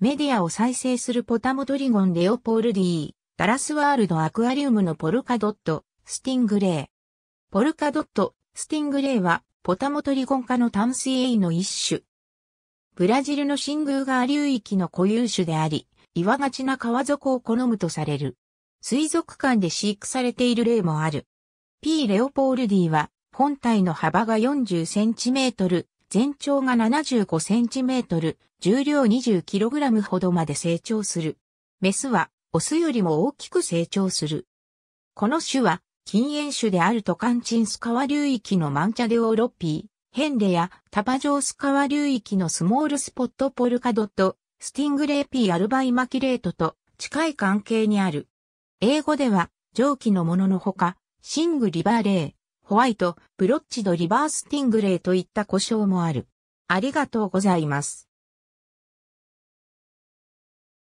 メディアを再生するポタモドリゴンレオポール D、ダラスワールドアクアリウムのポルカドット、スティングレイ。ポルカドット、スティングレイは、ポタモトリゴン科の淡水エイの一種。ブラジルの新宮川流域の固有種であり、岩がちな川底を好むとされる。水族館で飼育されている例もある。P. レオポールディは、本体の幅が40センチメートル、全長が75センチメートル、重量20キログラムほどまで成長する。メスは、オスよりも大きく成長する。この種は、禁煙種であるトカンチンス川流域のマンチャデオーロッピー、ヘンレやタバジョース川流域のスモールスポットポルカドット、スティングレーピーアルバイマキレートと近い関係にある。英語では、上記のもののほか、シングリバーレー、ホワイト、ブロッチドリバースティングレイといった故障もある。ありがとうございます。